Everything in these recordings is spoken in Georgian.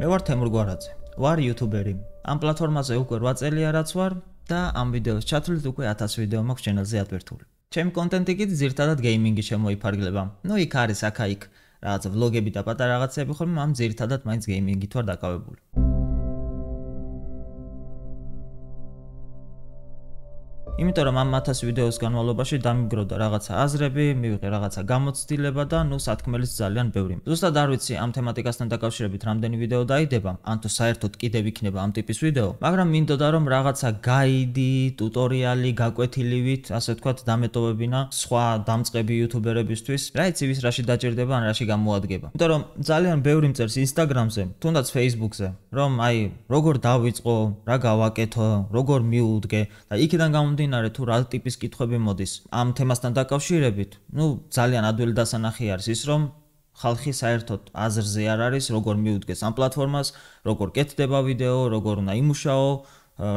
მე ვარ თემურ გვარაძე ვარ იუთუბერი ამ პლატფორმაზე უკვე 8 წელია რაც ვარ და ამ ვიდეოს ჩათვლით უკვე 1000 ვიდეო მაქვს ჩანელზე ადვერტული ჩემი კონტენტი კი ძირთადად გეიმინგი შემოიფარგლება ნუ იქ არის აქა იქ რაღაც ვლოგები და პატარა რაღაცები ხოლმე ამ ძირთადად მაინც გეიმინგით ვარ დაკავებული იმიტომ რომ ამ 1000 ვიდეოს განმავლობაში დამიგროვდა რაღაცა აზრები, მივიღე რაღაცა გამოცდილება და ნუ სათქმელიც ძალიან ბევრი. ზუსტად არ ვიცი ამ თემატიკასთან დაკავშირებით რამდენი ვიდეო დაიდება, ან თუ საერთოდ კიდევ იქნება ამ ტიპის ვიდეო, მაგრამ მინდოდა რომ რაღაცა გაიდი, ტუტორიალი გაკვეთილივით, ასე ვთქვათ, დამეტოვებინა სხვა დამწყები იუთუბერებისთვის, რა იცი ვის რაში დაჭერდება ან რაში გამოადგება. იმიტომ რომ ძალიან ბევრი მწერს ინსტაგრამზე, თუნდაც ფეისბუქზე, რომ აი, როგორ დავიწყო, რა გავაკეთო, როგორ მიუდგე და იქიდან გამომდინარე მომდინარე თუ რა ტიპის კითხვები მოდის ამ თემასთან დაკავშირებით ნუ ძალიან ადვილი დასანახი არის ის რომ ხალხი საერთოდ აზრზე არ არის როგორ მიუდგეს ამ პლატფორმას როგორ კეთდება ვიდეო როგორ უნდა იმუშაო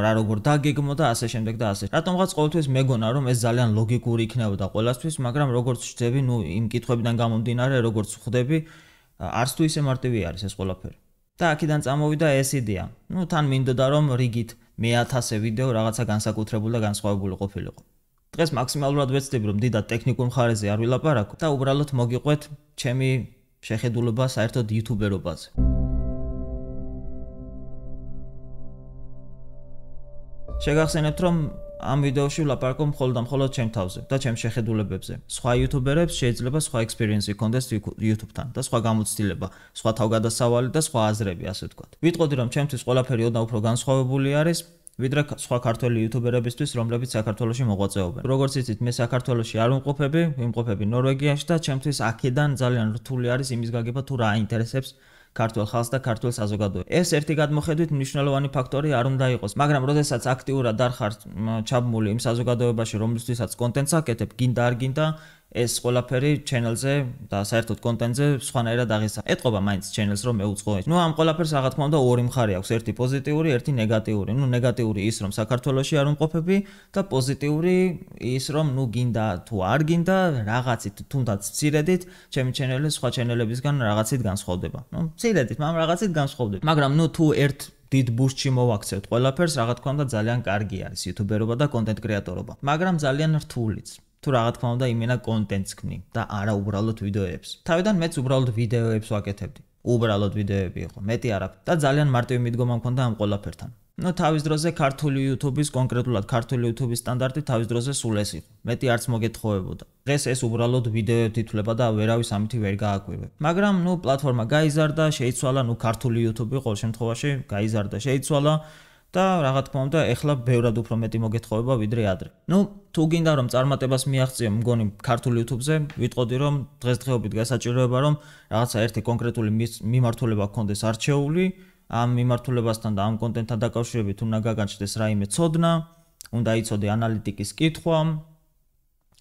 რა როგორ დაგეგმო და ასე შემდეგ და ასე. რატომღაც ყოველთვის მეგონა რომ ეს ძალიან ლოგიკური იქნებოდა ყოველასთვის, მაგრამ როგორც ვჯდები, ну, იმ კითხვებიდან გამომდინარე, როგორც ხვდები, არც თუ ისე მარტივი არის ეს ყველაფერი. და აქედან წამოვიდა ეს იდეა. ну, თან მინდოდა რომ რიგით მე 1000-ე ვიდეო რაღაცა განსაკუთრებული და განსხვავებული ყოფილიყო. დღეს მაქსიმალურად ვეცდები რომ დიდად ტექნიკურ მხარეზე არ ვილაპარაკო და უბრალოდ მოგიყვეთ ჩემი შეხედულება საერთოდ YouTuber-ობაზე. შეგახსენებთ რომ ამ ვიდეოში ვლაპარაკობ მხოლოდ ამ მხოლოდ ჩემ თავზე და ჩემ შეხედულებებზე. სხვა იუთუბერებს შეიძლება სხვა ექსპერიენსი ჰქონდეს იუთუბთან და სხვა გამოცდილება, სხვა თავგადასავალი და სხვა აზრები, ასე ვთქვათ. ვიტყოდი რომ ჩემთვის ყველაფერი ოდნა უფრო განსხვავებული არის ვიდრე სხვა ქართველი იუთუბერებისთვის, რომლებიც საქართველოში მოღვაწეობენ. როგორც იცით, მე საქართველოში არ ვიმყოფები, ვიმყოფები ნორვეგიაში და ჩემთვის აქედან ძალიან რთული არის იმის გაგება თუ რა ინტერესებს ქართულ ხალხს და ქართულ საზოგადოებას. ეს ერთი გადმოხედვით მნიშვნელოვანი ფაქტორი არ უნდა იყოს, მაგრამ როდესაც აქტიურად დარხართ ჩაბმული იმ საზოგადოებაში, რომლისთვისაც კონტენტს აკეთებ, გინდა არ გინდა, ეს ყველაფერი ჩენელზე და საერთოდ კონტენტზე სხვანაირად აღისა. ეთყობა მაინც ჩენელს რომ მეუწყო. ნუ ამ ყველაფერს რა თქმა უნდა ორი მხარე აქვს, ერთი პოზიტიური, ერთი ნეგატიური. ნუ ნეგატიური ის რომ საქართველოსი არ უმყოფები და პოზიტიური ის რომ ნუ გინდა თუ არ გინდა რაღაცით თუნდაც ცირედით ჩემი ჩენელი სხვა ჩენელებისგან რაღაცით განსხვავდება. ნუ ცირედით, მაგრამ რაღაცით განსხვავდება. მაგრამ ნუ თუ ერთ დიდ ბუშჩი მოვაქცევთ ყველაფერს, რა თქმა უნდა ძალიან კარგი არის YouTube-ერობა და კონტენტ კრეატორობა. მაგრამ ძალიან რთულიც არის. თუ რა თქმა უნდა იმენა კონტენტს გქმნი და არა უბრალოდ ვიდეოებს. თავიდან მეც უბრალოდ ვიდეოებს ვაკეთებდი. უბრალოდ ვიდეოები იყო, მეტი არაფ და ძალიან მარტივი მიდგომა მქონდა ამ ყველაფერთან. ну თავის დროზე ქართული YouTube-ის კონკრეტულად ქართული YouTube-ის სტანდარტი თავის დროზე სულ ეს იყო. მეტი არც მოგეთხოვებოდა. დღეს ეს უბრალოდ ვიდეოებს თითლება და ვერავის ამithi ვერ გააკვირვე. მაგრამ ну პლატფორმა გაიზარდა, შეიცვალა, ну ქართული YouTube-ი ყოველ შემთხვევაში გაიზარდა, შეიცვალა. და რაღა თქმა უნდა, ეხლა ბევრად უფრო მეტი მოგეთხოვება ვიდრე ადრე. ნუ, თუ გინდა რომ წარმატებას მიაღწიო, მგონი ქართულ YouTube-ზე, ვიტყოდი რომ დღესდღეობით გასაჭიროება რომ რაღაცა ერთი კონკრეტული მიმართულება გქონდეს არჩეული, ამ მიმართულებასთან და ამ კონტენტთან დაკავშირებით უნდა გაგაჩნდეს რაიმე ცოდნა, უნდა იყოს დე ანალიტიკის კითხვა,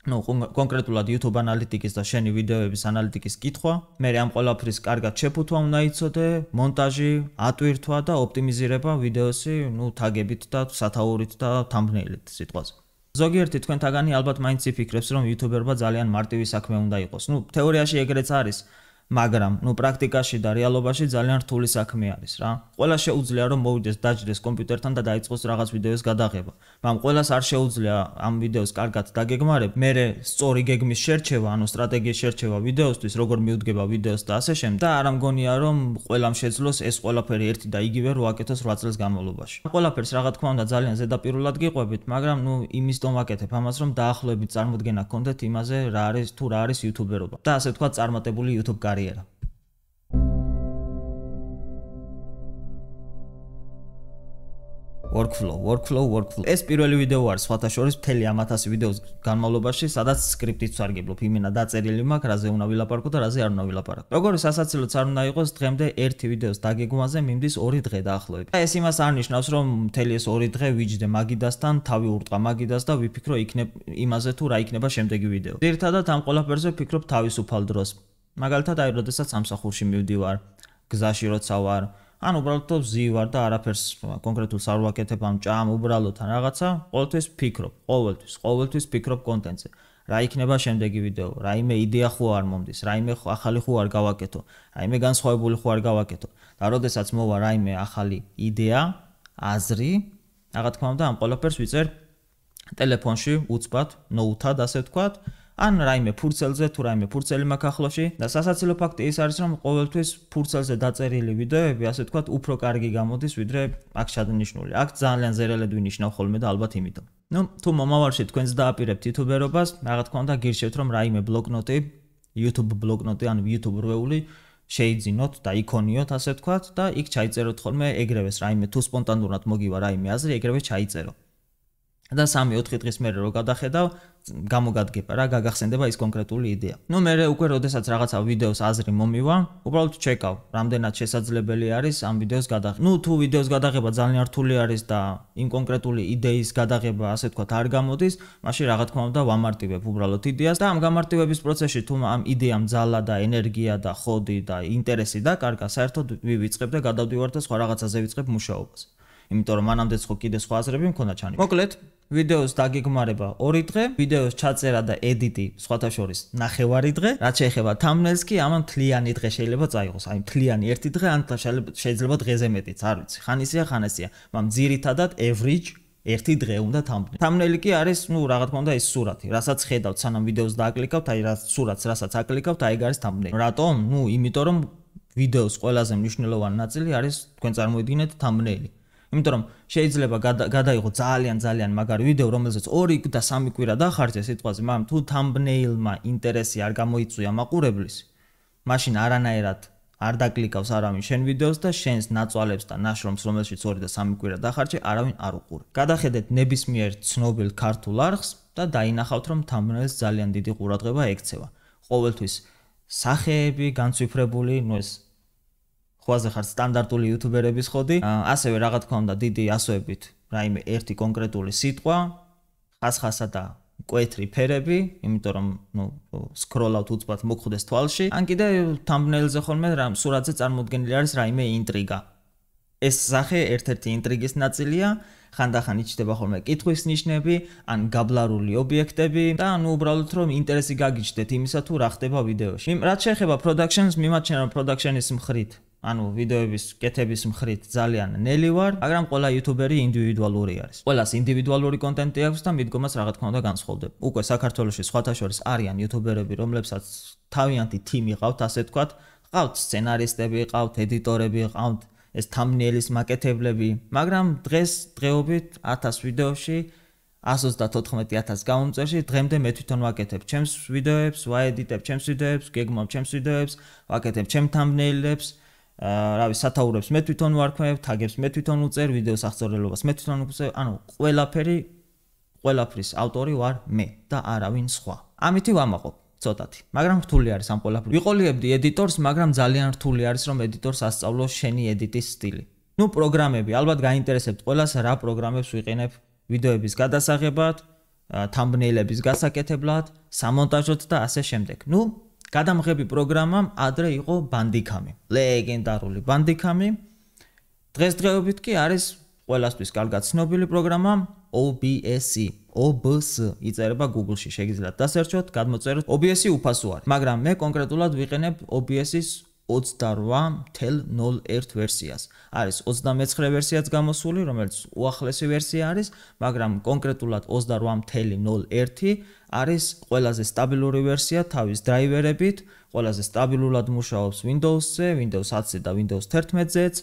ну конкретულად YouTube аналитиკის და შენი ვიდეოების аналитиკის კითხვა, მე ამ ყველაფრის კარგად შეფუთვა უნდა იყოსდე, მონტაჟი, ატვირთვა და ოპტიმიზირება ვიდეოსი, ну თაგებით და სათაურით და thumbnail-ით სიტყვაზე. ზოგიერთი თქვენთაგანი ალბათ მაინც იფიქრებს, რომ YouTuber-ობა ძალიან მარტივი საქმე უნდა იყოს. ну თეორიაში ეგრეც არის. მაგრამ ნუ პრაქტიკაში და რეალობაში ძალიან რთული საქმე არის რა. ყველა შეუძლია რომ მოვიდეს დაჯდეს კომპიუტერთან და დაიწყოს რაღაც ვიდეოს გადაღება, მაგრამ ყველას არ შეუძლია ამ ვიდეოს კარგად დაგეგმარებ, მე სწორი გეგმის შერჩევა, ანუ სტრატეგიის შერჩევა ვიდეოსთვის, როგორ მიუდგება ვიდეოს და ასე შემდეგ და არა მგონია რომ ყველამ შეძლოს ეს ყველაფერი ერთი და იგივე რო აკეთოს 8 წელს განმავლობაში. ყველაფერს რა თქმა უნდა ძალიან ზედაპირულად გიყვებით, მაგრამ ნუ იმის დომ აკეთებ ამას რომ დაახლოებით წარმოდგენა გქონდეთ იმაზე რა არის თუ რა არის YouTube-ერობა და ასე თქვა წარმატებული YouTube-კარიერა. კარიერა. workflow workflow workflow ეს პირველი ვიდეო არის სხვათა შორის მთელი ამათასი ვიდეოს განმავლობაში სადაც სკრიპტით ვარგებლობ იმენა დაწერილი მაქვს რაზე უნდა ვილაპარაკო და რაზე არ უნდა ვილაპარაკო როგორი სასაცილოც არ უნდა იყოს დღემდე ერთი ვიდეოს დაგეგმვაზე მიმდის 2 დღე დაახლოებით და ეს იმას არნიშნავს რომ მთელი ეს 2 დღე ვიჯდე მაგიდასთან თავი ურტყა მაგიდას და ვიფიქრო იქნებ იმაზე თუ რა იქნება შემდეგი ვიდეო ერთადათ ამ ყველაფერზე ვფიქრობ თავისუფალ დროს მაგალითად აი როდესაც სამსახურში მივდივარ გზაში როცა ვარ ან უბრალოდ ვზივარ და არაფერს კონკრეტულს არ ვაკეთებ ამ ჭამ უბრალოდ ან რაღაცა ყოველთვის ფიქრობ ყოველთვის ყოველთვის ფიქრობ კონტენტზე რა იქნება შემდეგი ვიდეო რაიმე იდეა ხო არ მომდის რაიმე ახალი ხო არ გავაკეთო რაიმე განსხვავებული ხო არ გავაკეთო და როდესაც მოვა რაიმე ახალი იდეა აზრი რაღა თქმა უნდა ამ ყოველფერს ვიწერ ტელეფონში უცბად ნოუთად ასე ვთქვათ ან რაიმე ფურცელზე თუ რაიმე ფურცელი მაქვს ახლოში და სასაცილო ფაქტი ის არის რომ ყოველთვის ფურცელზე დაწერილი ვიდეოები ასე თქვა უფრო კარგი გამოდის ვიდრე აქ ჩადნიშნული აქ ძალიან ზერელად ვინიშნავ ხოლმე და ალბათ იმითო ნუ თუ მომავალში თქვენს დააპირებთ იუთუბერობას რაღა თქმა უნდა გირჩევთ რომ რაიმე ბლოკნოტი YouTube ბლოკნოტი ან YouTube რვეული შეიძინოთ და იკონიოთ ასე თქვა და იქ ჩაიწეროთ ხოლმე ეგრევეს რაიმე თუ სპონტანურად მოგივა რაიმე აზრი ეგრევე ჩაიწეროთ და 3-4 დღის მერე რო გადახედავ, გამოგადგება რა, გაგახსენდება ის კონკრეტული იდეა. ნუ მე უკვე როდესაც რაღაცა ვიდეოს აზრი მომივა, უბრალოდ ჩეკავ, რამდენად შესაძლებელი არის ამ ვიდეოს გადაღება. ნუ თუ ვიდეოს გადაღება ძალიან რთული არის და იმ კონკრეტული იდეის გადაღება, ასე თქვა, არ გამოდის, მაშინ რა თქმა უნდა ვამარტივებ უბრალოდ იდეას და ამ გამარტივების პროცესში თუ ამ იდეამ ძალა და ენერგია და ხოდი და ინტერესი და კარგა საერთოდ ვივიწყებ და გადავდივარ და სხვა რაღაცაზე ვიწყებ მუშაობას. იმიტომ რომ მანამდეც ხო კიდე სხვა აზრები მქონდა ჩანი. მოკლედ, ვიდეოს დაგეგმარება 2 დღე, ვიდეოს ჩაწერა და ედიტი სხვათა შორის 9:00 დღე, რაც შეეხება thumbnails კი ამან მთლიანი დღე შეიძლება წაიღოს, აი მთლიანი 1 დღე, ან შეიძლება დღეზე მეტიც, არ ვიცი, ხანისია, ხანასია, მაგრამ ძირითადად average ერთი დღე უნდა thumbnail. thumbnail-ი კი არის, ну, რა თქმა უნდა, ეს სურათი, რასაც ხედავთ, სანამ ვიდეოს დააკლიკავთ, აი რას სურათს რასაც აკლიკავთ, აი გარს thumbnail. რატომ? ну, იმიტომ რომ ვიდეოს ყველაზე მნიშვნელოვანი ნაწილი არის თქვენ წარმოიდგინეთ thumbnail-ი. იმიტომ რომ შეიძლება გადაიღო ძალიან ძალიან მაგარი ვიდეო რომელზეც 2 და 3 კვირა დახარჯე სიტყვაზე მაგრამ თუ thumbnail-მა ინტერესი არ გამოიწვია მაყურებლის მაშინ არანაირად არ დაკლიკავს არავინ შენ ვიდეოს და შენს ნაწვალებს და ნაშრომს რომელშიც 2 და 3 კვირა დახარჯე არავინ არ უყურე გადახედეთ ნებისმიერ ცნობილ ქართულ არხს და დაინახავთ რომ thumbnail-ს ძალიან დიდი ყურადღება ექცევა ყოველთვის სახეები განცვიფრებული ნუ ეს ქუაზე ხარ სტანდარტული იუთუბერების ხოდი. ასევე რაღა თქმა უნდა დიდი ასოებით რაიმე ერთი კონკრეტული სიტყვა ხასხასა და კვეთრი ფერები, იმიტომ რომ ნუ სკროლავთ უცბად მოხვდეს თვალში. ან კიდე თამბნეილზე ხოლმე რა სურათზე წარმოქმნილი არის რაიმე ინტრიგა. ეს სახე ერთ-ერთი ინტრიგის ნაწილია. ხანდახან იჩდება ხოლმე კითხვის ნიშნები, ან გაბლარული ობიექტები და ანუ უბრალოდ რომ ინტერესი გაგიჩნდეთ იმისა თუ რა ხდება ვიდეოში. რაც შეეხება პროდაქშენს, მიმაჩნია რომ პროდაქშენის მხრით ანუ ვიდეოების კეთების მხრით ძალიან ნელი ვარ, მაგრამ ყველა იუთუბერი ინდივიდუალური არის. ყველას ინდივიდუალური კონტენტი აქვს და მიდგომას რა თქმა უნდა განსხვავდება. უკვე საქართველოსში სხვათა შორის არიან იუთუბერები, რომლებსაც თავიანთი თიმი ყავთ, ასე თქვათ, ყავთ სცენარისტები, ყავთ ედიტორები, ყავთ ეს თამბნეილის მაკეთებლები, მაგრამ დღეს დღეობით 1000 ვიდეოში 134000 გამომწერში დღემდე მე თვითონ ვაკეთებ ჩემს ვიდეოებს, ვაედიტებ ჩემს ვიდეოებს, გეგმავ ჩემს ვიდეოებს, ვაკეთებ ჩემ თამბნეილებს რა ვიცი სათაურებს მე თვითონ ვარქმევ, ტაგებს მე თვითონ უწერ, ვიდეოს აღწერილობას მე თვითონ უწერ, ანუ ყველაფერი ყველაფრის ავტორი ვარ მე და არავინ სხვა. ამითი ვამაყობ ცოტათი, მაგრამ რთული არის ამ ყველაფერი. ვიყოლიებდი ედიტორს, მაგრამ ძალიან რთული არის რომ ედიტორს ასწავლო შენი ედიტის სტილი. ნუ პროგრამები, ალბათ გაინტერესებთ ყველას რა პროგრამებს ვიყენებ ვიდეოების გადასაღებად, thumbnail-ების გასაკეთებლად, სამონტაჟოდ და ასე შემდეგ. ნუ გადამღები პროგრამამ ადრე იყო ბანდიკამი, ლეგენდარული ბანდიკამი. დღესდღეობით კი არის ყველასთვის კარგად ცნობილი პროგრამა OBS. OBS იწერება Google-ში, შეგიძლიათ დასერჩოთ, გადმოწეროთ. OBS უფასო არის, მაგრამ მე კონკრეტულად ვიყენებ OBS-ის 28.01 ვერსიას. არის 29 ვერსიაც გამოსული, რომელიც უახლესი ვერსია არის, მაგრამ კონკრეტულად 28.01 არის ყველაზე სტაბილური ვერსია თავის დრაივერებით, ყველაზე სტაბილურად მუშაობს Windows-ზე, Windows 10-ზე და Windows 11-ზეც.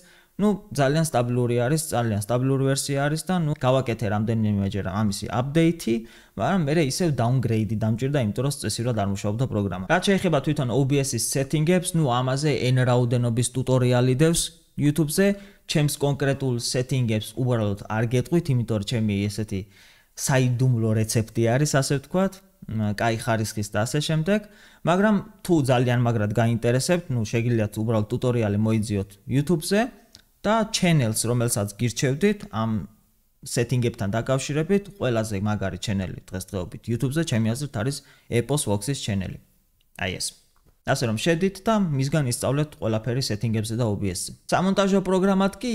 ну ძალიან стабилური არის ძალიან стабилური ვერსია არის და ну გავაკეთე რამდენიმეჯერ ამისი აპდეიტი მაგრამ მე ისევ დაუნგრეიდი დამჭირდა იმიტომ რომ წესრიგად არ მუშაობდა პროგრამა რაც შეიძლება თვითონ OBS-ის სეტინგებს ну ამაზე n რაოდენობის ტუტორიალი დევს YouTube-ზე ჩემს კონკრეტულ სეტინგებს უბრალოდ არ გეტყვით იმიტომ რომ ჩემი ესეთი საიდუმლო რეცეპტი არის ასე ვთქვათ кай харискис და ასე შემდეგ, მაგრამ თუ ძალიან მაგრად გაინტერესებთ, ну, შეგიძლიათ უბრალოდ ტუტორიალი მოიძიოთ YouTube-ზე, და channels, რომელსაც გირჩევდით ამ setting-ებთან დაკავშირებით, ყველაზე მაგარი channel-ი დღესდღეობით YouTube-ზე ჩემი აზრით არის Epos Vox-ის channel-ი. აი ეს ასე რომ შედით და მისგან ისწავლეთ ყველაფერი setting-ებზე და OBS-ზე. სამონტაჟო პროგრამად კი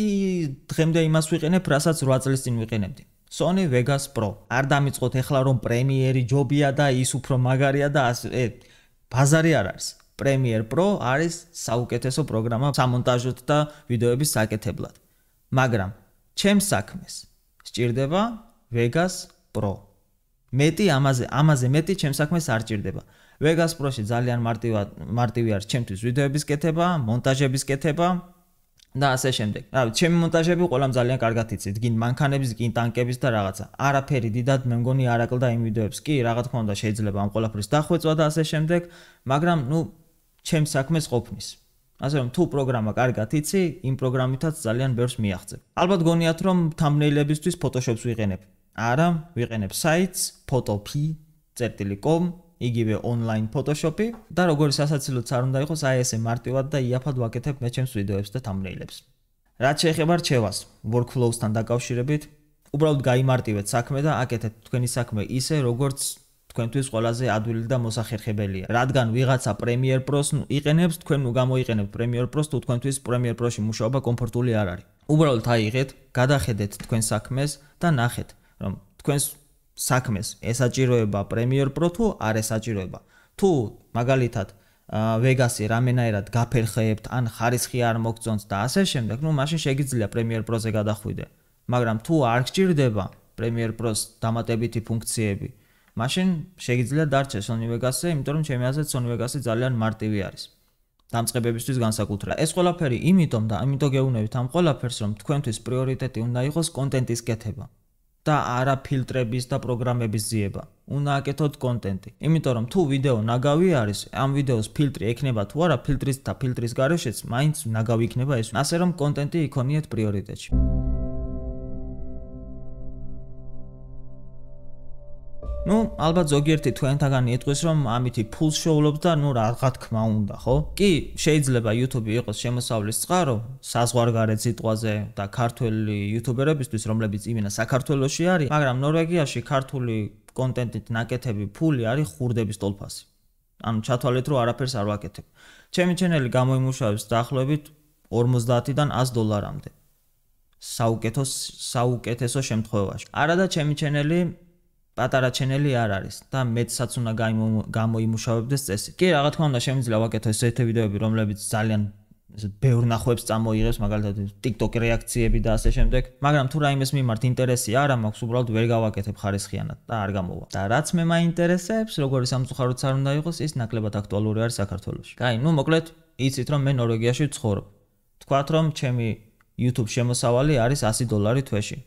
დღემდე იმას ვიყენებ, რასაც 8 წელს წინ ვიყენებდი. Sony Vegas Pro. არ დამიწყოთ ახლა რომ პრემიერი ჯობია და ის უფრო მაგარია და ასე ბაზარი არ არის. Premiere Pro არის საუკეთესო პროგრამა სამონტაჟოთ და ვიდეოების საკეთებლად. მაგრამ ჩემ საქმეს სჭირდება Vegas Pro. მეტი ამაზე, ამაზე მეტი ჩემ საქმეს არ ჭირდება. Vegas Pro-ში ძალიან მარტივად მარტივი არის ჩემთვის ვიდეოების კეთება, მონტაჟების კეთება და ასე შემდეგ. რავი, ჩემი მონტაჟები ყველამ ძალიან კარგად იცით, გინ მანქანების, გინ ტანკების და რაღაცა. არაფერი დიდად მე მგონი არ აკლდა იმ ვიდეოებს. კი, რაღაც ხომ უნდა შეიძლება ამ ყველაფრის დახვეწვა და ასე შემდეგ, მაგრამ ნუ ჩემს საქმეს ყოფნის. ასე რომ თუ პროგრამა კარგად იცი, იმ პროგრამითაც ძალიან ბევრს მიაღწევ. ალბათ გონიათ რომ thumbnail-ებისთვის Photoshop-ს ვიყენებ. არა, ვიყენებ sites photopi.com, იგივე online Photoshop-ი და როგორც ასაცილოც არ უნდა იყოს, აი ესე მარტივად და იაფად ვაკეთებ მე ჩემს ვიდეოებს და thumbnail-ებს. რაც შეეხება რჩევას workflow-სთან დაკავშირებით, უბრალოდ გაიმარტივეთ საქმე და აკეთეთ თქვენი საქმე ისე, როგორც თქვენთვის ყველაზე ადვილი და მოსახერხებელია. რადგან ვიღაცა Premiere Pro-ს იყენებს, თქვენ უ გამოიყენებთ Premiere Pro-ს, თუ თქვენთვის Premiere Pro-ში მუშაობა კომფორტული არ არის. უბრალოდ აიღეთ, გადახედეთ თქვენ საქმეს და ნახეთ, რომ თქვენს საქმეს ესაჭიროება Premiere Pro თუ არ ესაჭიროება. თუ მაგალითად ვეგასი რამენაირად გაფერხებთ, ან ხარისხი არ მოგწონს და ასე შემდეგ, ნუ მაშინ შეგიძლია Premiere Pro-ზე გადახვიდე. მაგრამ თუ არ გჭირდება Premiere Pro-ს დამატებითი ფუნქციები, მაშინ შეიძლება დარჩეს Sony Vegas-ზე, იმიტომ რომ ჩემი აზრით Sony Vegas-ი ძალიან მარტივი არის. დამწებებისთვის განსაკუთრებით. ეს ყველაფერი იმითომ და იმითომ გეუნებით ამ ყველაფერს, რომ თქვენთვის პრიორიტეტი უნდა იყოს კონტენტის კეთება და არა ფილტრების და პროგრამების ძიება. უნდა აკეთოთ კონტენტი. იმიტომ რომ თუ ვიდეო ნაგავი არის, ამ ვიდეოს ფილტრი ექნება თუ არა, ფილტრის და ფილტრის გარეშეც მაინც ნაგავი იქნება ეს. ასე რომ კონტენტი იქონიეთ პრიორიტეტში. ну, ალბათ ზოგიერთი თქვენთაგან იტყვის, რომ ამითი ფულს შოულობს და ну, რაღა თქმა უნდა, ხო? კი, შეიძლება YouTube იყოს შემოსავლის წყარო, საზღვარგარეთ სიტყვაზე და ქართული YouTuberებისთვის, რომლებიც იმენა საქართველოსში არის, მაგრამ ნორვეგიაში ქართული კონტენტით ნაკეთები ფული არის ხურდების ტოლფასი. ანუ ჩათვალეთ, რომ არაფერს არ ვაკეთებ. ჩემი ჩანელი გამოიმუშავებს დაახლოებით 50-დან 100 დოლარამდე. საუკეთესო საუკეთესო შემთხვევაში. არადა ჩემი ჩანელი პატარა ჩენელი არ არის და მეცაც უნდა გამოიმუშავებდეს წესი. კი, რა თქმა უნდა, შემიძლია ვაკეთო ესეთი ვიდეოები, რომლებიც ძალიან ბევრ ნახვებს წამოიღებს, მაგალითად, TikTok რეაქციები და ასე შემდეგ, მაგრამ თუ რაიმეს მიმართ ინტერესი არა მაქვს, უბრალოდ ვერ გავაკეთებ ხარისხიანად და არ გამოვა. და რაც მე მაინტერესებს, როგორი სამწუხაროც არ უნდა იყოს, ის ნაკლებად აქტუალური არის საქართველოში. კი, ну, მოკლედ, იცით რომ მე ნორვეგიაში ვცხოვრობ. თქვათ რომ ჩემი YouTube შემოსავალი არის 100 დოლარი თვეში.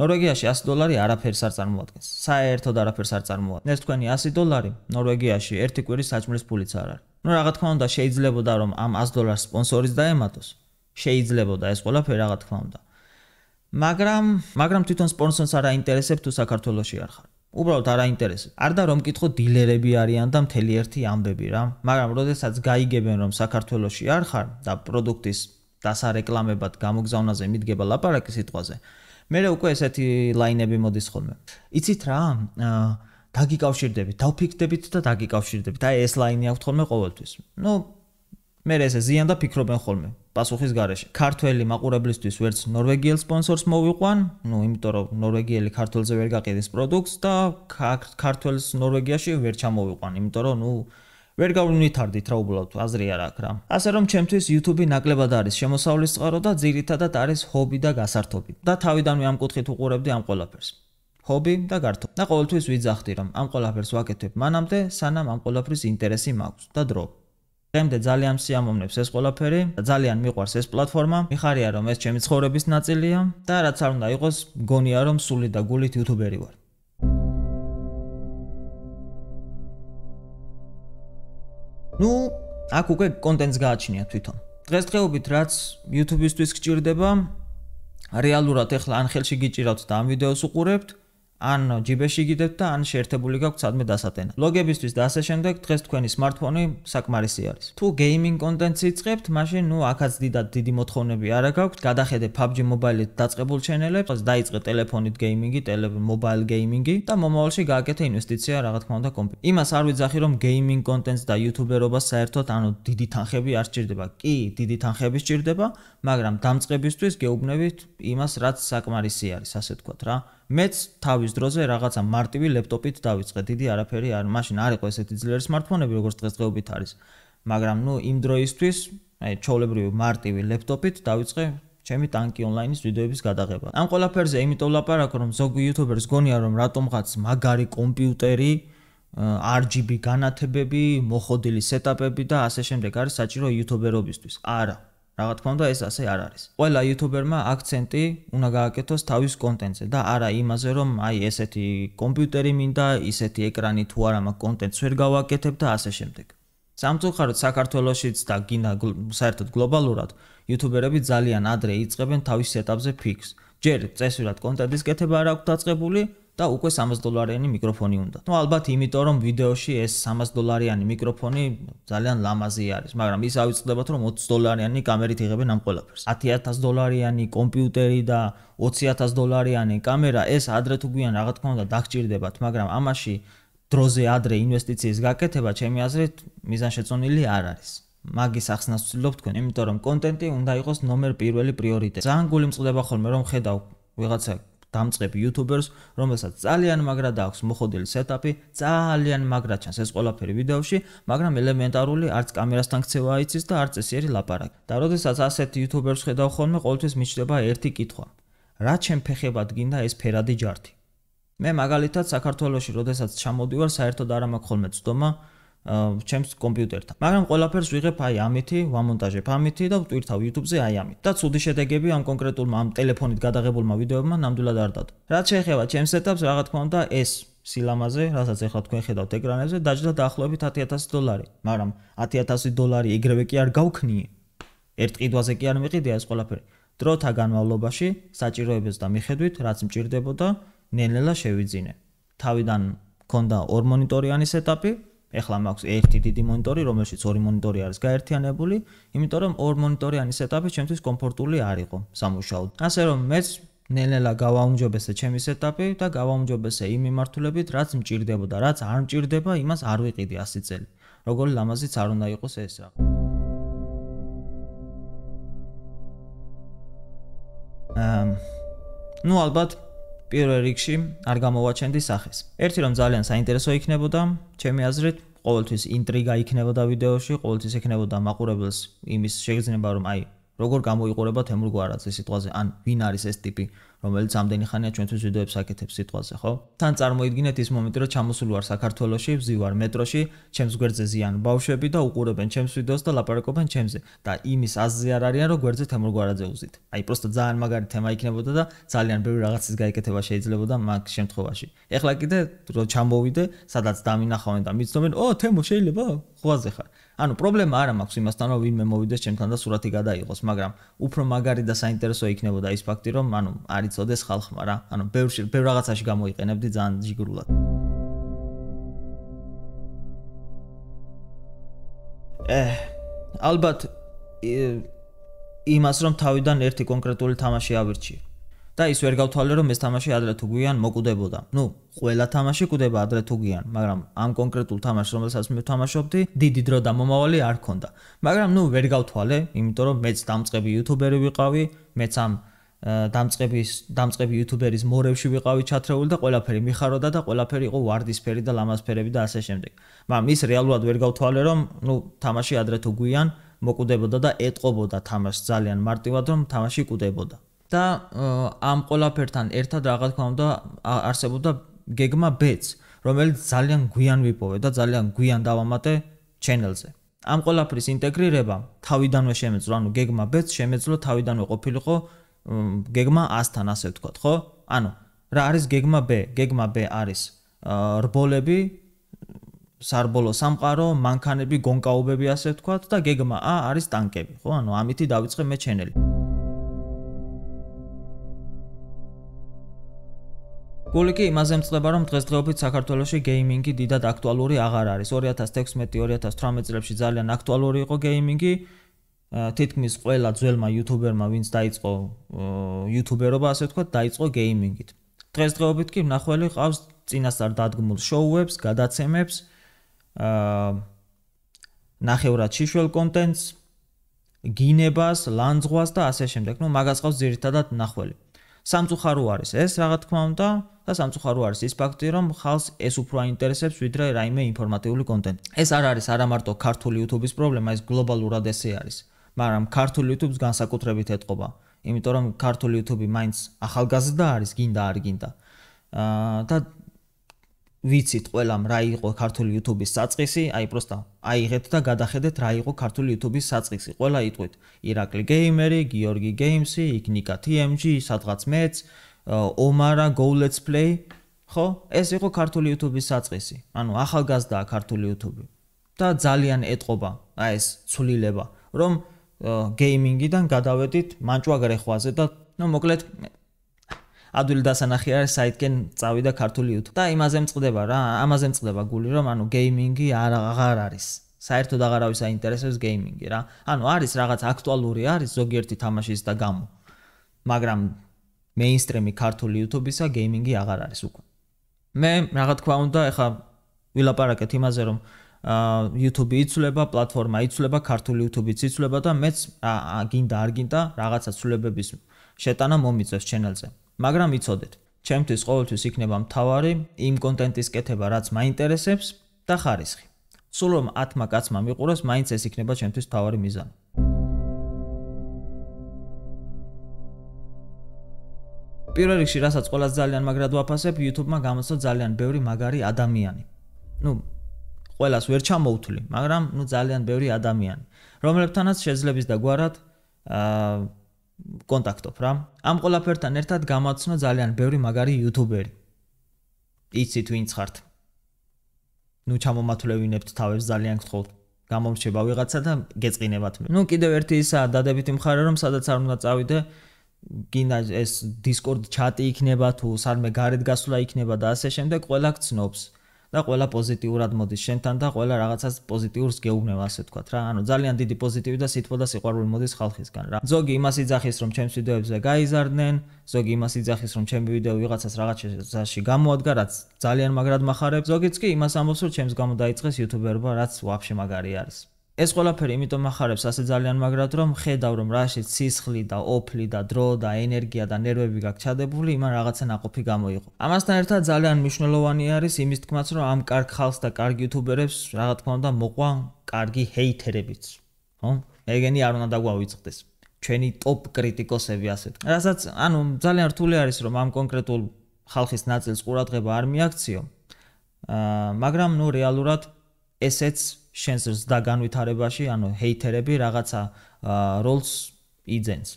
ნორვეგიაში 100 დოლარი არაფერს არ წარმოადგენს. საერთოდ არაფერს არ წარმოადგენს. ეს თქვენი 100 დოლარი ნორვეგიაში ერთი კვირის საჭმლის ფულიც არ არის. ნუ რა თქმა უნდა შეიძლებოდა რომ ამ 100 დოლარს სპონსორიც დაემატოს. შეიძლებოდა ეს ყველაფერი რა თქმა უნდა. მაგრამ მაგრამ თვითონ სპონსორს არ აინტერესებს თუ საქართველოსი არ ხარ. უბრალოდ არ აინტერესებს. არ და რომ მკითხო დილერები არიან და მთელი ერთი ამბები რა. მაგრამ როდესაც გაიგებენ რომ საქართველოსი არ ხარ და პროდუქტის დასარეკლამებად გამოგზავნაზე მიდგება ლაპარაკი სიტყვაზე. მერე უკვე ესეთი ლაინები მოდის ხოლმე. იცით რა? აა დაგიკავშირდებით, დაფიქდებით და დაგიკავშირდებით. აი ეს ლაინი აქვთ ხოლმე ყოველთვის. ნუ მე ესე ზიან და ფიქრობენ ხოლმე პასუხის გარეშე. ქართველი მაყურებლისთვის ვერც ნორვეგიელ სპონსორს მოვიყვან, ნუ იმიტომ რომ ნორვეგიელი ქართველზე ვერ გაყიდის პროდუქტს და ქართველს ნორვეგიაში ვერ ჩამოვიყვან, იმიტომ რომ ნუ ვერ გავლინითარდით რა უბრალოდ აზრი არ აქვს რა. ასე რომ ჩემთვის YouTube-ი ნაკლებად არის შემოსავლის წყარო და ძირითადად არის ჰობი და გასართობი. და თავიდანვე ამ კუთხით უყურებდი ამ ყველაფერს. ჰობი და გართო. და ყოველთვის ვიძახდი რომ ამ ყველაფერს ვაკეთებ მანამდე, სანამ ამ ყველაფრის ინტერესი მაქვს და დრო დემდე ძალიან სიამოვნებს ეს ყველაფერი და ძალიან მიყვარს ეს პლატფორმა. მიხარია რომ ეს ჩემი ცხოვრების ნაწილია და რაც არ უნდა იყოს, მგონია რომ სული და გულით YouTuber-ი ვარ. ნუ აქ უკვე კონტენტს გააჩნია თვითონ. დღესდღეობით რაც YouTube-ისთვის გჭირდება რეალურად ახლა ან ხელში გიჭირავთ და ამ ვიდეოს უყურებთ, ან ჯიბეში გიდებთ და ან შეერთებული გაქვთ ადმე დასატენა. ლოგებისთვის და ასე შემდეგ, დღეს თქვენი smartphone-ი საკმარისი არის. თუ gaming კონტენტს იწყებთ, მაშინ ნუ აქაც დიდად დიდი მოთხოვნები არა გაქვთ. გადახედე PUBG Mobile-ით დაწቀბულ ჩენელებს, ხოლმე დაიწყე ტელეფონით gaming-ი, mobile gaming-ი და მომავალში გააკეთე ინვესტიცია რა თქმა უნდა კომპიუტერში. იმას არ ვიძახი, რომ gaming კონტენტს და YouTuber-ობას საერთოდ, ანუ დიდი თანხები არ სჭირდება. კი, დიდი თანხები სჭირდება, მაგრამ დამწყებისთვის გეუბნებით იმას, რაც საკმარისი არის, ასე თქვათ რა. მეც თავის დროზე რაღაცა მარტივი ლეპტოპით დავიწყე. დიდი არაფერი არ, მაშინ არ იყო ესეთი ძლიერი smartphone-ები, როგორც დღესდღეობით არის. მაგრამ, ну, იმ დროისთვის, აი, ჩოლებრივი მარტივი ლეპტოპით დავიწყე ჩემი ტანკი ონლაინის ვიდეოების გადაღება. ამ ყველაფერზე იმიტომ ლაპარაკობ, რომ ზოგი YouTuber-ს გონია, რომ რატომღაც მაგარი კომპიუტერი RGB განათებები, მოხოდილი სეტაპები და ასე შემდეგ არის საჭირო YouTuber-ობისთვის. არა. რა თქმა უნდა ეს ასე არ არის. ყველა იუთუბერმა აქცენტი უნდა გააკეთოს თავის კონტენტზე და არა იმაზე, რომ აი ესეთი კომპიუტერი მინდა, ისეთი ეკრანი თუ არა მაგ კონტენტს ვერ გავაკეთებ და ასე შემდეგ. სამწუხაროდ საქართველოსშიც და გინა საერთოდ გლობალურად იუთუბერები ძალიან ადრე იწყებენ თავის სეტაპზე ფიქს. ჯერ წესურად კონტენტის კეთება არ აქვს დაწყებული, და უკვე 300 დოლარიანი მიკროფონი უნდა. ნუ ალბათ იმიტომ რომ ვიდეოში ეს 300 დოლარიანი მიკროფონი ძალიან ლამაზი არის, მაგრამ ის ავიწყდებათ რომ 20 დოლარიანი კამერით იღებენ ამ ყველაფერს. 10000 დოლარიანი კომპიუტერი და 20000 დოლარიანი კამერა ეს ადრე თუ გვიან რაღა თქმა უნდა დაგჭირდებათ, მაგრამ ამაში დროზე ადრე ინვესტიციის გაკეთება ჩემი აზრით მიზანშეწონილი არ არის. მაგის ახსნას ვცდილობ თქვენ, იმიტომ რომ კონტენტი უნდა იყოს ნომერ პირველი პრიორიტეტი. ზანგული მწდება ხოლმე რომ ხედავ ვიღაცა დამწყებ YouTuber-ს, რომელსაც ძალიან მაგრად აქვს მოხოდილი setup-ი, ძალიან მაგრად ჩანს ეს ყველაფერი ვიდეოში, მაგრამ ელემენტარული არც კამერასთან ქცევა იცის და არც ესიერი ლაპარაკი. და როდესაც ასეთ YouTuber-ს ხედავ ხოლმე, ყოველთვის მიჩნდება ერთი კითხვა: რა ჩემ ფეხებად გინდა ეს ფერადი ჯარტი? მე მაგალითად საქართველოში, როდესაც ჩამოდივარ საერთოდ არ მაქვს ხოლმე ცდომა, ჩემს კომპიუტერთან. მაგრამ ყველაფერს ვიღებ აი ამითი, ვამონტაჟებ ამითი და ვტვირთავ YouTube-ზე აი ამით. და ცუდი შედეგები ამ კონკრეტულმა ამ ტელეფონით გადაღებულმა ვიდეობმა ნამდვილად არ დადო. რაც შეეხება ჩემს setup-ს, რა თქმა უნდა, ეს სილამაზე, რასაც ახლა თქვენ ხედავთ ეკრანებზე, დაჭდა დაახლოებით 10000 დოლარი. მაგრამ 10000 დოლარი ეგრევე კი არ გავქნიე. ერთ ყიდვაზე კი არ მიყიდია ეს ყველაფერი. დროთა განმავლობაში საჭიროებებს და მიხედვით, რაც მჭირდებოდა, ნელ-ნელა შევიძინე. თავიდან მქონდა 2 მონიტორიანი setup-ი, ეხლა მაქვს ერთი დიდი მონიტორი, რომელშიც ორი მონიტორი არის გაერთიანებული, იმიტომ რომ ორ მონიტორიანი სეტაპი ჩემთვის კომფორტული არ იყო სამუშაოდ. ასე რომ მეც ნელ-ნელა გავაუმჯობესე ჩემი სეტაპი და გავაუმჯობესე იმ მიმართულებით, რაც მჭირდებოდა, რაც არ მჭირდება, იმას არ ვიყიდი 100 წელი. როგორი ლამაზიც არ უნდა იყოს ეს რა. ამ ნუ ალბათ პირველ რიგში არ გამოვაჩენდი სახეს. ერთი რომ ძალიან საინტერესო იქნებოდა, ჩემი აზრით, ყოველთვის ინტრიგა იქნებოდა ვიდეოში, ყოველთვის ექნებოდა მაყურებელს იმის შეგრძნება, რომ აი, როგორ გამოიყურება თემურ გვარაძე სიტყვაზე, ან ვინ არის ეს ტიპი, რომელიც ამდენი ხანია ჩვენთვის ვიდეოებს აკეთებს სიტყვაზე, ხო? თან წარმოიდგინეთ ის მომენტი, რომ ჩამოსული ვარ საქართველოში, ვზივარ მეტროში, ჩემს გვერდზე ზიანო ბავშვები და უყურებენ ჩემს ვიდეოს და ლაპარაკობენ ჩემზე და იმის აზზე არ არიან, რომ გვერდზე თემურ გვარაძე უზით. აი, просто ძალიან მაგარი თემა იქნებოდა და ძალიან ბევრი რაღაცის გაიკეთება შეიძლებოდა მაგ შემთხვევაში. ეხლა კიდე რომ ჩამოვიდე, სადაც დამინახავენ და მიცნობენ, "ო, თემო შეიძლება? ხვაზე ხარ?" ანუ პრობლემა არა მაქვს იმასთან, რომ ვინმე მოვიდეს ჩემთან და სურათი გადაიღოს, მაგრამ უფრო მაგარი და საინტერესო იქნებოდა ის ფაქტი, რომ ანუ არის იცოდეს ხალხმა რა. ანუ ბევრ ბევრ რაღაცაში გამოიყენებდი ძალიან ჯიგრულად. ე ალბათ იმას რომ თავიდან ერთი კონკრეტული თამაში ავირჩი და ის ვერ გავთვალე რომ ეს თამაში ადრე თუ გვიან მოკვდებოდა. ნუ, ყველა თამაში კვდება ადრე თუ გვიან, მაგრამ ამ კონკრეტულ თამაშს რომელსაც მე ვთამაშობდი, დიდი დრო და მომავალი არ ქონდა. მაგრამ ნუ ვერ გავთვალე, იმიტომ რომ მეც დამწყები იუთუბერი ვიყავი, მეც ამ დამწყების დამწყები იუთუბერის მორევში ვიყავი ჩათრეული და ყველაფერი მიხაროდა და ყველაფერი იყო ვარდისფერი და ლამაზფერები და ასე შემდეგ. მაგრამ ის რეალურად ვერ გავთვალე რომ, ну, თამაში ადრე თუ გვიან მოკვდებოდა და ეტყობოდა თამაში ძალიან მარტივად რომ თამაში კვდებოდა. და ამ ყველაფერთან ერთად რაღა თქმა უნდა არსებობდა გეგმა ბეც, რომელიც ძალიან გვიან ვიპოვე და ძალიან გვიან დავამატე ჩენელზე. ამ ყველაფრის ინტეგრირება თავიდანვე შემეძლო, ანუ გეგმა ბეც შემეძლო თავიდანვე ყოფილიყო გეგმა A-თან ასე ვთქვათ, ხო? ანუ რა არის გეგმა B? გეგმა B არის რბოლები, სარბოლო სამყარო, მანქანები, გონკაუბები ასე ვთქვათ და გეგმა A არის ტანკები, ხო? ანუ ამითი დავიწყე მე ჩენელი. გულიკი იმაზე მწყდება, რომ დღესდღეობით საქართველოსში გეიმინგი დიდად აქტუალური აღარ არის. 2016-2018 წლებში ძალიან აქტუალური იყო გეიმინგი. თითქმის ყველა ძველმა იუთუბერმა, ვინც დაიწყო იუთუბერობა, ასე ვთქვათ, დაიწყო გეიმინგით. დღესდღეობით კი ნახველი ყავს წინასწარ დადგმულ შოუებს, გადაცემებს, აა ნახევრად შიშველ კონტენტს, გინებას, ლანძღვას და ასე შემდეგ. ნუ მაგას ყავს ძირითადად ნახველი. სამწუხარო არის ეს, რა თქმა უნდა, და სამწუხარო არის ის ფაქტი, რომ ხალხს ეს უფრო აინტერესებს, ვიდრე რაიმე ინფორმატიული კონტენტი. ეს არ არის არამარტო ქართული YouTube-ის პრობლემა, ეს გლობალურად ესე არის. მაგრამ ქართული YouTube-ს განსაკუთრებით ეთყობა, იმიტომ რომ ქართული YouTube-ი მაინც ახალგაზრდა არის, გინდა არ გინდა. აა და ვიცით ყველამ რა იყო ქართული YouTube-ის საწყისი, აი პროსტა აიღეთ და გადახედეთ რა იყო ქართული YouTube-ის საწყისი. ყველა იტყვით: ირაკლი გეიმერი, გიორგი გეიმსი, იგნიკა TMG, სადღაც მეც, ომარა Go Let's Play. ხო? ეს იყო ქართული YouTube-ის საწყისი. ანუ ახალგაზრდაა ქართული YouTube-ი. და ძალიან ეთყობა აი ეს ცვლილება, რომ გეიმინგიდან გადავედით მანჭვაგრეხვაზე და ნუ მოკლედ ადვილი დასანახი არის საითკენ წავიდა ქართული YouTube და იმაზე მწდება რა ამაზე მწდება გული რომ ანუ გეიმინგი არ აღარ არის საერთოდ აღარ არის აინტერესებს გეიმინგი რა ანუ არის რაღაც აქტუალური არის ზოგიერთი თამაშის და გამო მაგრამ მეინსტრიმი ქართული YouTube-ისა გეიმინგი აღარ არის უკვე მე რა თქმა უნდა ეხა ვილაპარაკეთ იმაზე რომ YouTube იცვლება, პლატფორმა იცვლება, ქართული YouTube-იც იცვლება და მეც გინდა არ გინდა რაღაცა ცვლილებების შეტანა მომიწევს ჩანელზე. მაგრამ იცოდეთ, ჩემთვის ყოველთვის იქნება მთავარი იმ კონტენტის კეთება, რაც მაინტერესებს და ხარისხი. სულ რომ 10-მა კაცმა მიყუროს, მაინც ეს იქნება ჩემთვის მთავარი მიზანი. პირველ რიგში, რასაც ყველას ძალიან მაგრად ვაფასებ, YouTube-მა გამოსცა ძალიან ბევრი მაგარი ადამიანი. ну ყველას ვერ ჩამოვთვლი, მაგრამ ნუ ძალიან ბევრი ადამიანი, რომლებთანაც შეძლებს და გوارად აა კონტაქტობ რა. ამ ყველაფერთან ერთად გამაცნო ძალიან ბევრი მაგარი იუთუბერი. იცით ვინც ხართ. ნუ ჩამომათვლევინებთ თავებს ძალიან გხოთ. გამომრჩება ვიღაცა და გეწყინებათ მე. ნუ კიდევ ერთი ისა დადებითი მხარე რომ სადაც არ უნდა წავიდე გინდა ეს დისკორდ ჩატი იქნება თუ სამე გარეთ გასვლა იქნება და ასე შემდეგ ყველა გცნობს. და ყველა პოზიტიურად მოდის შენთან და ყველა რაღაცას პოზიტიურს გეუბნება ასე თქვა რა. ანუ ძალიან დიდი პოზიტივი და სიტყვა და სიყვარული მოდის ხალხისგან რა. ზოგი იმას იძახის, რომ ჩემს ვიდეოებზე გაიზარდნენ, ზოგი იმას იძახის, რომ ჩემი ვიდეო ვიღაცას რაღაცაში გამოადგა, რაც ძალიან მაგრად מחარებს. ზოგიც კი იმას ამბობს, რომ ჩემს გამო დაიწყეს YouTube-ერობა, რაც ვაფშე მაგარი არის. ეს ყველაფერი იმიტომ ახარებს ასე ძალიან მაგრად რომ ხედავ რომ რაშიც სისხლი და ოფლი და დრო და ენერგია და ნერვები გაქჩადებული იმან რაღაცა ناقოფი გამოიღო. ამასთან ერთად ძალიან მნიშვნელოვანი არის იმის თქმაც რომ ამ კარგ ხალხს და კარგ იუთუბერებს რაღა თქმა უნდა მოყვან კარგი ჰეითერებიც, ხო? ეგენი არ უნდა დაგვავიწყდეს. ჩვენი ტოპ კრიტიკოსები ასეთ. რასაც ანუ ძალიან რთული არის რომ ამ კონკრეტულ ხალხის ნაწილს ყურადღება არ მიაქციო. აა მაგრამ ნუ რეალურად ესეც შენს ზდა განვითარებაში, ანუ ჰეითერები რაღაცა როლს იძენს.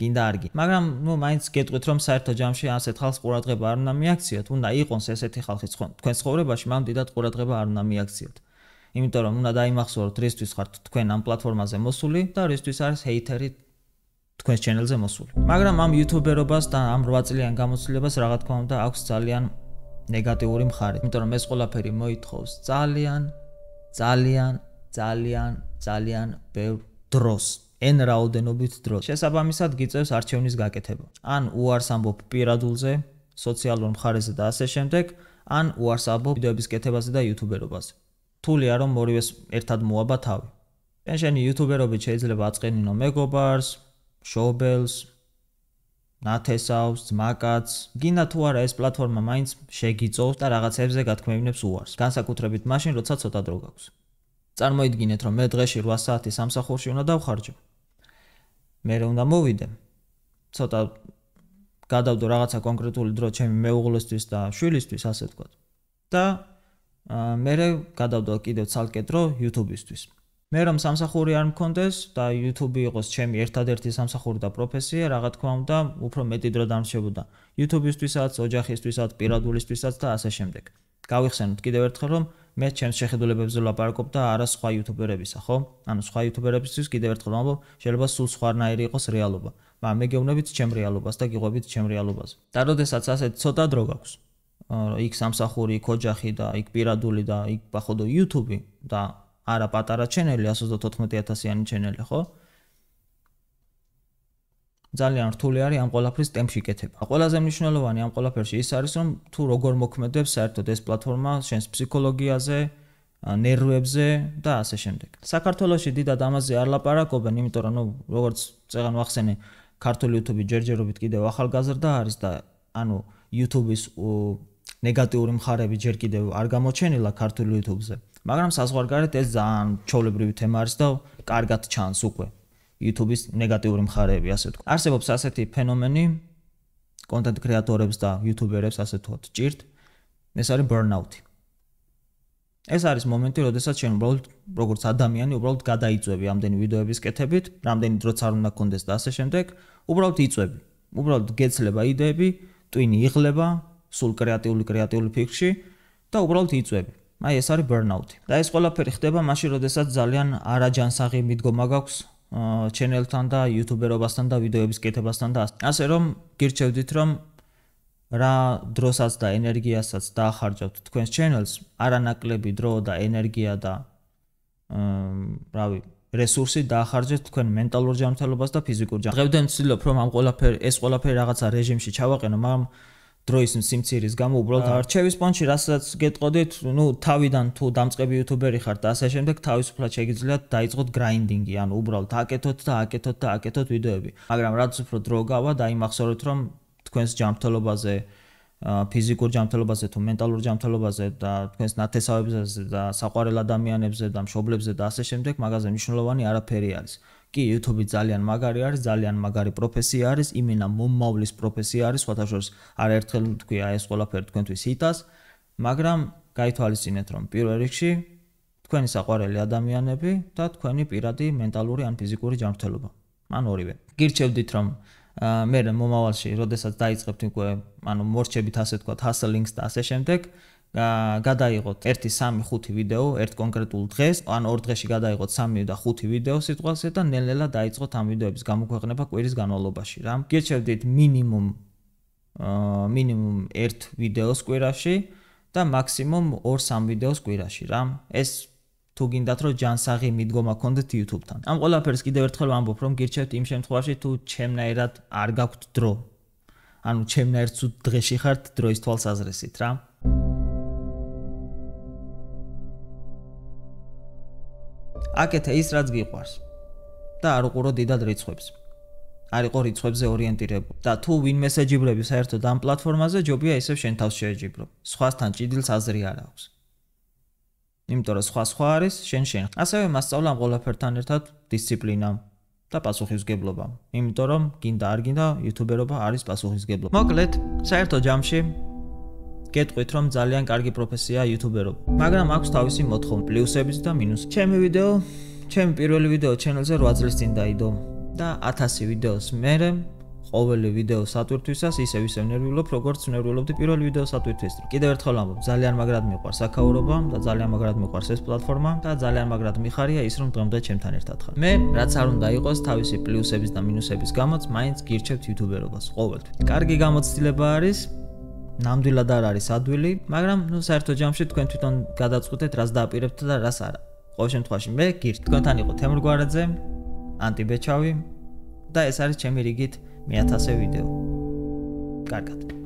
კიდე არგი. მაგრამ ნუ მაინც გეტყვით რომ საერთოდ ჯამში ასეთ ხალხს ყურადღება არ უნდა მიაქციოთ, უნდა იყოს ესეთი ხალხი თქვენ ცხოვრებაში, მაგრამ დედა ყურადღება არ უნდა მიაქციოთ. იმიტომ რომ უნდა დაიმახსოვროთ, რისთვის ხართ თქვენ ამ პლატფორმაზე მოსული და რისთვის არის ჰეითერი თქვენს ჩანელზე მოსული. მაგრამ ამ იუთუბერობას და ამ 8 წლიან გამოცდილებას რა თქმა უნდა აქვს ძალიან ნეგატიური მხარე, იმიტომ რომ ეს ყველაფერი მოითხოვს ძალიან ძალიან ძალიან ძალიან ბევრ დროს ენ რაოდენობით დროს შესაბამისად გიწევს არჩევნის გაკეთება ან უარს ამბობ პირადულზე სოციალურ მხარეზე და ასე შემდეგ ან უარს ამბობ ვიდეოების კეთებაზე და იუთუბერობაზე თულია რომ ორივეს ერთად მოაბა თავი ან შენი იუთუბერობით შეიძლება აწყენინო მეგობარს შობელს ნათესავს, მაკაც, გინდა თუ არა ეს პლატფორმა მაინც შეგიწოვს და რაღაც ებზე გათქმევინებს უარს, განსაკუთრებით მაშინ, როცა ცოტა დრო გაქვს. წარმოიდგინეთ, რომ მე დღეში 8 საათი სამსახურში უნდა დავხარჯო. მე რომ და მოვიდე, ცოტა გადავდო რაღაცა კონკრეტული დრო ჩემი მეუღლესთვის და შვილისთვის, ასე ვთქვათ. და მე გადავდო კიდევ ცალკე დრო YouTube-ისთვის. მე რომ სამსახური არ მქონდეს და YouTube იყოს ჩემი ერთადერთი სამსახური და პროფესია, რაღა თქმა უნდა, უფრო მეტი დრო დამრჩებოდა. YouTube-ისთვისაც, ოჯახისთვისაც, პირადულისთვისაც და ასე შემდეგ. გავიხსენოთ კიდევ ერთხელ, რომ მე ჩემს შეხედულებებს ვლაპარაკობ და არა სხვა YouTuberებისა, ხო? ანუ სხვა YouTuberებისთვის კიდევ ერთხელ ვამბობ, შეიძლება სულ სხვანაირი იყოს რეალობა, მაგრამ მე გეუბნებით ჩემ რეალობას და გიყვებით ჩემ რეალობას. და როდესაც ასე ცოტა დრო გაქვს, აა იქ სამსახური, იქ ოჯახი და იქ პირადული და იქ, ახო, YouTube-ი და არა პატარა ჩენელი 134000-იანი ჩენელი ხო? ძალიან რთული არის ამ ყველაფრის ტემპში კეთება. ყველაზე მნიშვნელოვანი ამ ყველაფერში ის არის, რომ თუ როგორ მოქმედებს საერთოდ ეს პლატფორმა შენს ფსიქოლოგიაზე, ნერვებზე და ასე შემდეგ. საქართველოსი დიდად ამაზე არ ლაპარაკობენ, იმიტომ რომ ნუ როგორც წეგან ვახსენე, ქართული YouTube ჯერჯერობით კიდევ ახალგაზრდა არის და ანუ YouTube-ის ნეგატიური მხარები ჯერ კიდევ არ გამოჩენილა ქართული YouTube-ზე. მაგრამ საზღვარგარეთ ეს ძალიან ჩოლებრივი თემა არის და კარგად ჩანს უკვე YouTube-ის ნეგატიური მხარეები, ასე ვთქვა. არსებობს ასეთი ფენომენი კონტენტ კრეატორებს და YouTuber-ებს ასე თოთ ჭირთ. ეს არის burnout-ი. ეს არის მომენტი, როდესაც შენ უბრალოდ როგორც ადამიანი უბრალოდ გადაიწვევი ამდენი ვიდეოების კეთებით, რამდენი დროც არ უნდა კონდეს და ასე შემდეგ, უბრალოდ იწვევი. უბრალოდ გეცლება იდეები, ტვინი იღლება, სულ კრეატიული კრეატიული ფიქრში და უბრალოდ იწვევი. აი ეს არის ბერნაუტი. და ეს ყველაფერი ხდება მაშინ, როდესაც ძალიან არაჯანსაღი მიდგომა გაქვს ჩენელთან და YouTube-ერობასთან და ვიდეოების კეთებასთან და ასე რომ გირჩევდით რომ რა დროსაც და ენერგიასაც დაახარჯავთ თქვენს ჩენელს, არანაკლები დრო და ენერგია და აა, რა ვიცი, რესურსი დაახარჯეთ თქვენ მენტალურ ჯანმრთელობას და ფიზიკურ ჯანმრთელობას. დღევანდელ ცდილობ რომ ამ ყველაფერ ეს ყველაფერი რაღაცა რეჟიმში ჩავაყენო, მაგრამ დროის სიმცირის გამო უბრალოდ არჩევის პონჩი, რასაც გეტყოდით, ну, თავიდან თუ დამწყები იუთუბერი ხართ და ასე შემდეგ, თავისუფლად შეგიძლიათ დაიწყოთ გრაინდინგი, ანუ უბრალოდ აკეთოთ და აკეთოთ და აკეთოთ ვიდეოები. მაგრამ რაც უფრო დრო გავა, დაიმახსოვროთ, რომ თქვენს ჯანმრთელობაზე, ფიზიკურ ჯანმრთელობაზე თუ მენტალურ ჯანმრთელობაზე და თქვენს ნათესავებზე და საყვარელ ადამიანებზე და მშობლებზე და ასე შემდეგ, მაგაზე მნიშვნელოვანი არაფერი არის. კი YouTube ძალიან მაგარი არის, ძალიან მაგარი პროფესია არის, იმენა მომავლის პროფესია არის, სხვათაშორის არ ერთხელ თქვია ეს ყველაფერი თქვენთვის ითას, მაგრამ გაითვალისწინეთ რომ პირველ რიგში თქვენი საყვარელი ადამიანები და თქვენი პირადი მენტალური ან ფიზიკური ჯანმრთელობა. ან ორივე. გირჩევდით რომ მე მომავალში, როდესაც დაიწყებთ უკვე, ანუ მორჩებით ასე თქვა, hustling-ს და ასე შემდეგ, გადაიღოთ 1-3-5 ვიდეო ერთ კონკრეტულ დღეს, ან ორ დღეში გადაიღოთ 3 და 5 ვიდეო სიტყვაზე და ნელ-ნელა დაიწყოთ ამ ვიდეოების გამოქვეყნება კვირის განმავლობაში, რა. გეჩერდით მინიმუმ აა მინიმუმ 1 ვიდეოს კვირაში და მაქსიმუმ 2-3 ვიდეოს კვირაში, რა. ეს თუ გინდათ რომ ჯანსაღი მიდგომა გქონდეთ YouTube-თან. ამ ყველაფერს კიდევ ერთხელ ვამბობ, რომ გირჩევთ იმ შემთხვევაში, თუ ჩემნაირად არ გაქვთ დრო. ანუ ჩემნაირად თუ დღეში ხართ დროის თვალსაზრისით, რა. აკეთე ის რაც გიყვარს და არ უყურო დიდად რიცხვებს არ იყო რიცხვებზე ორიენტირებული და თუ ვინმე შეჯიბრები საერთოდ ამ პლატფორმაზე ჯობია ისევ შენ თავს შეეჯიბრო სხვასთან ჭიდილს აზრი არ აქვს იმიტომ რომ სხვა სხვა არის შენ შენ ასევე მასწავლა ამ ყველაფერთან ერთად დისციპლინა და პასუხისგებლობა იმიტომ რომ გინდა არ გინდა იუთუბერობა არის პასუხისგებლობა მოკლედ საერთო ჯამში გეტყვით რომ ძალიან კარგი პროფესია იუთუბერობა მაგრამ აქვს თავისი მოთხოვნა პლუსებიც და მინუსებიც ჩემი ვიდეო ჩემი პირველი ვიდეო ჩანელზე 8 წელს წინ დაიდო და 1000 ვიდეოს მერე ყოველი ვიდეო სატვირთვისას ისე ვისე ნერვიულობ როგორც ნერვიულობდი პირველი ვიდეო სატვირთვის დრო კიდევ ერთხელ ამბობ ძალიან მაგრად მიყვარს აკაურობა და ძალიან მაგრად მიყვარს ეს პლატფორმა და ძალიან მაგრად მიხარია ის რომ დღემდე ჩემთან ერთად ხარ მე რაც არ უნდა იყოს თავისი პლუსების და მინუსების გამოც მაინც გირჩევთ იუთუბერობას ყოველთვის კარგი გამოცდილება არის ნამდვილად არ არის ადვილი, მაგრამ ნუ საერთო ჯამში თქვენ თვითონ გადაწყვეტეთ რას დააპირებთ და რას არა. ყოველ შემთხვევაში მე გირთ თქვენთან იყო თემურ გვარაძე, ანტიბეჩავი და ეს არის ჩემი რიგით 1000 ვიდეო. კარგად.